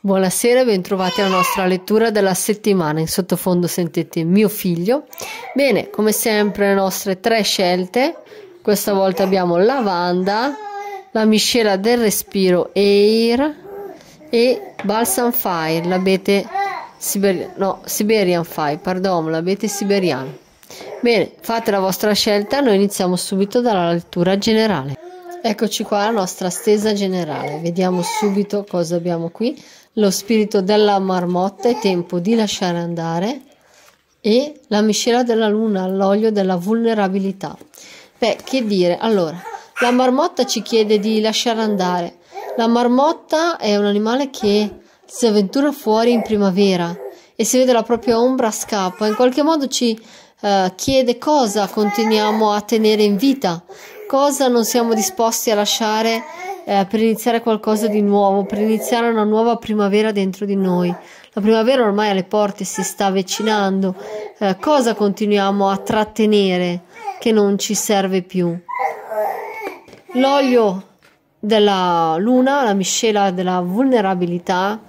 Buonasera e bentrovati alla nostra lettura della settimana. In sottofondo sentite mio figlio. Bene, come sempre le nostre tre scelte. Questa volta abbiamo lavanda, la miscela del respiro Air e Balsam Fire, l'abete Siber- no, Siberian Fire, pardon, l'abete siberiano. Bene, fate la vostra scelta, noi iniziamo subito dalla lettura generale. Eccoci qua la nostra stesa generale, vediamo subito cosa abbiamo qui. Lo spirito della marmotta è tempo di lasciare andare e la miscela della luna l'olio della vulnerabilità. Beh, che dire, allora, la marmotta ci chiede di lasciare andare. La marmotta è un animale che si avventura fuori in primavera e se vede la propria ombra scappa, in qualche modo ci eh, chiede cosa continuiamo a tenere in vita cosa non siamo disposti a lasciare eh, per iniziare qualcosa di nuovo, per iniziare una nuova primavera dentro di noi. La primavera ormai alle porte si sta avvicinando. Eh, cosa continuiamo a trattenere che non ci serve più? L'olio della luna, la miscela della vulnerabilità,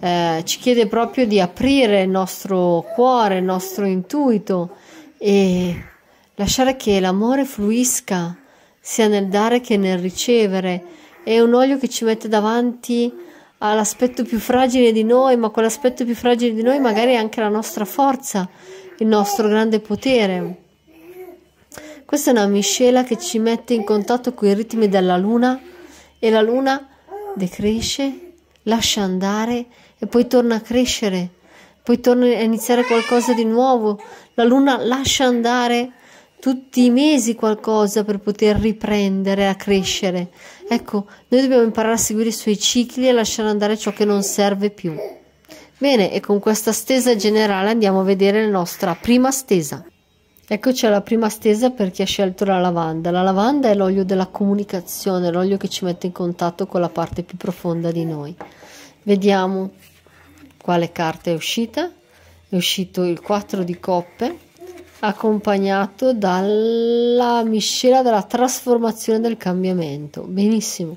eh, ci chiede proprio di aprire il nostro cuore, il nostro intuito e lasciare che l'amore fluisca sia nel dare che nel ricevere. È un olio che ci mette davanti all'aspetto più fragile di noi, ma quell'aspetto più fragile di noi magari è anche la nostra forza, il nostro grande potere. Questa è una miscela che ci mette in contatto con i ritmi della luna e la luna decresce, lascia andare e poi torna a crescere, poi torna a iniziare qualcosa di nuovo. La luna lascia andare tutti i mesi qualcosa per poter riprendere a crescere. Ecco, noi dobbiamo imparare a seguire i suoi cicli e lasciare andare ciò che non serve più. Bene, e con questa stesa generale andiamo a vedere la nostra prima stesa. Eccoci alla prima stesa per chi ha scelto la lavanda. La lavanda è l'olio della comunicazione, l'olio che ci mette in contatto con la parte più profonda di noi. Vediamo quale carta è uscita. È uscito il 4 di coppe, accompagnato dalla miscela della trasformazione del cambiamento. Benissimo.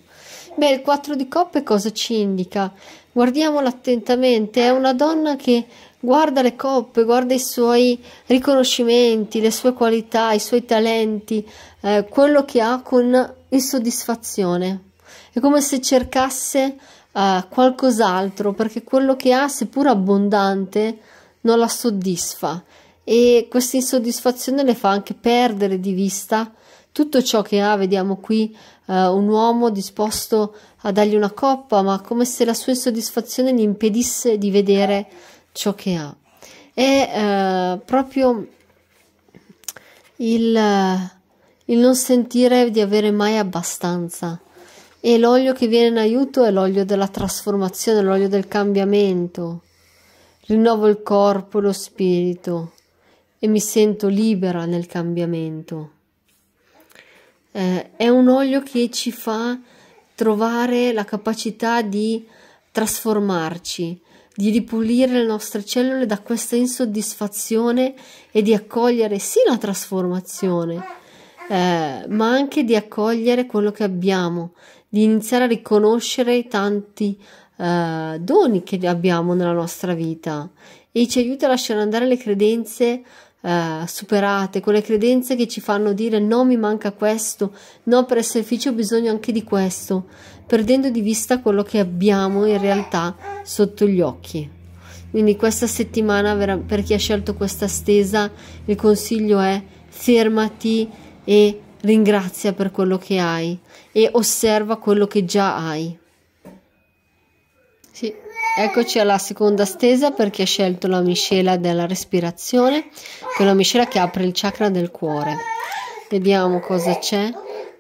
Beh, il 4 di coppe cosa ci indica? Guardiamolo attentamente, è una donna che guarda le coppe, guarda i suoi riconoscimenti, le sue qualità, i suoi talenti, eh, quello che ha con insoddisfazione. È come se cercasse eh, qualcos'altro, perché quello che ha, seppur abbondante, non la soddisfa e questa insoddisfazione le fa anche perdere di vista tutto ciò che ha, ah, vediamo qui eh, un uomo disposto a dargli una coppa, ma come se la sua insoddisfazione gli impedisse di vedere ciò che ha. È eh, proprio il, il non sentire di avere mai abbastanza. E l'olio che viene in aiuto è l'olio della trasformazione, l'olio del cambiamento. Rinnovo il corpo e lo spirito e mi sento libera nel cambiamento. Eh, è un olio che ci fa trovare la capacità di trasformarci, di ripulire le nostre cellule da questa insoddisfazione e di accogliere sì la trasformazione, eh, ma anche di accogliere quello che abbiamo, di iniziare a riconoscere i tanti eh, doni che abbiamo nella nostra vita e ci aiuta a lasciare andare le credenze eh, superate, quelle credenze che ci fanno dire no mi manca questo, no per essere felice ho bisogno anche di questo, perdendo di vista quello che abbiamo in realtà sotto gli occhi. Quindi questa settimana per chi ha scelto questa stesa il consiglio è fermati e ringrazia per quello che hai e osserva quello che già hai. Sì, eccoci alla seconda stesa per chi ha scelto la miscela della respirazione, quella miscela che apre il chakra del cuore. Vediamo cosa c'è.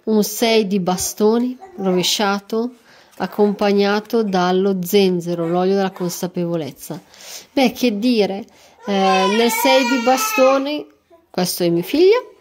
Un 6 di bastoni rovesciato, accompagnato dallo zenzero, l'olio della consapevolezza. Beh, che dire, eh, nel 6 di bastoni, questo è mio figlio,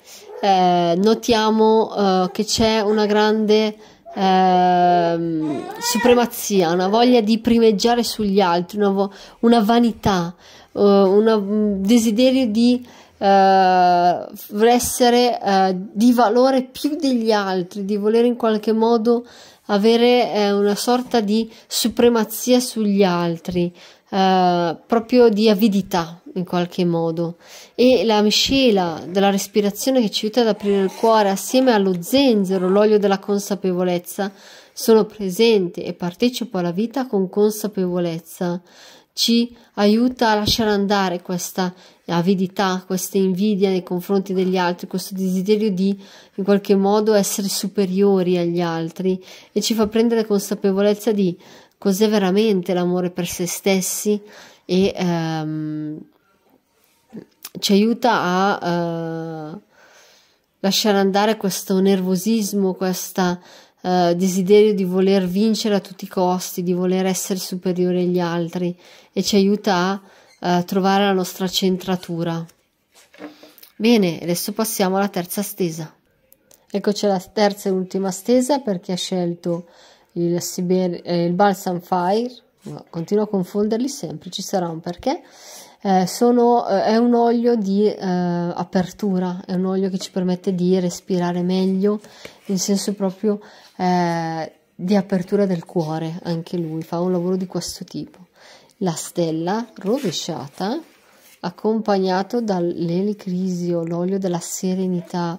eh, notiamo eh, che c'è una grande eh, supremazia, una voglia di primeggiare sugli altri, una, una vanità, eh, un mm, desiderio di eh, essere eh, di valore più degli altri, di volere in qualche modo avere eh, una sorta di supremazia sugli altri, eh, proprio di avidità in qualche modo. E la miscela della respirazione che ci aiuta ad aprire il cuore assieme allo zenzero, l'olio della consapevolezza, sono presente e partecipo alla vita con consapevolezza ci aiuta a lasciare andare questa avidità, questa invidia nei confronti degli altri, questo desiderio di in qualche modo essere superiori agli altri e ci fa prendere consapevolezza di cos'è veramente l'amore per se stessi e ehm, ci aiuta a eh, lasciare andare questo nervosismo, questa eh, desiderio di voler vincere a tutti i costi, di voler essere superiore agli altri e ci aiuta a eh, trovare la nostra centratura. Bene, adesso passiamo alla terza stesa. Eccoci alla terza e ultima stesa per chi ha scelto il, Siber- eh, il Balsam Fire. No, continuo a confonderli sempre, ci sarà un perché eh, sono, eh, è un olio di eh, apertura, è un olio che ci permette di respirare meglio, in senso proprio eh, di apertura del cuore, anche lui fa un lavoro di questo tipo. La stella rovesciata, accompagnato dall'elicrisio, l'olio della serenità.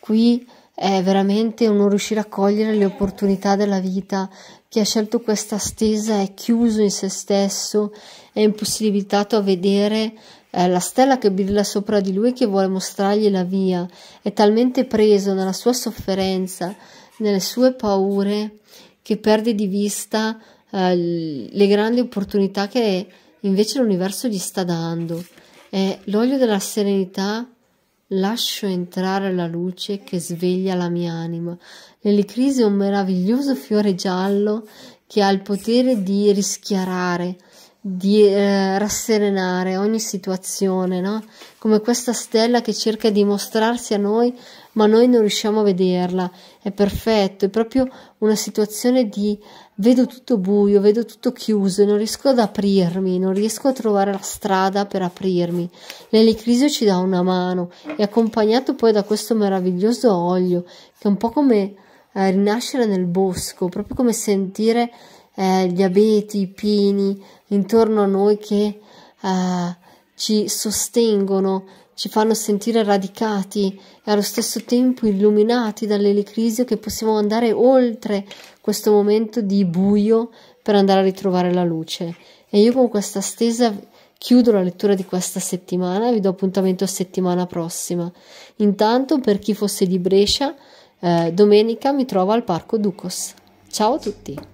Qui è veramente un non riuscire a cogliere le opportunità della vita, chi ha scelto questa stesa è chiuso in se stesso, è impossibilitato a vedere eh, la stella che brilla sopra di lui che vuole mostrargli la via. È talmente preso nella sua sofferenza, nelle sue paure, che perde di vista eh, le grandi opportunità che invece l'universo gli sta dando. Eh, l'olio della serenità Lascio entrare la luce che sveglia la mia anima. L'elicrise è un meraviglioso fiore giallo che ha il potere di rischiarare, di eh, rasserenare ogni situazione, no? Come questa stella che cerca di mostrarsi a noi, ma noi non riusciamo a vederla. È perfetto, è proprio una situazione di vedo tutto buio, vedo tutto chiuso, non riesco ad aprirmi, non riesco a trovare la strada per aprirmi. L'elicrisio ci dà una mano e accompagnato poi da questo meraviglioso olio, che è un po' come eh, rinascere nel bosco, proprio come sentire eh, gli abeti, i pini intorno a noi che eh, ci sostengono, ci fanno sentire radicati e allo stesso tempo illuminati dall'elicrisio che possiamo andare oltre questo momento di buio per andare a ritrovare la luce. E io con questa stesa chiudo la lettura di questa settimana e vi do appuntamento a settimana prossima. Intanto, per chi fosse di Brescia, eh, domenica mi trovo al Parco Ducos. Ciao a tutti!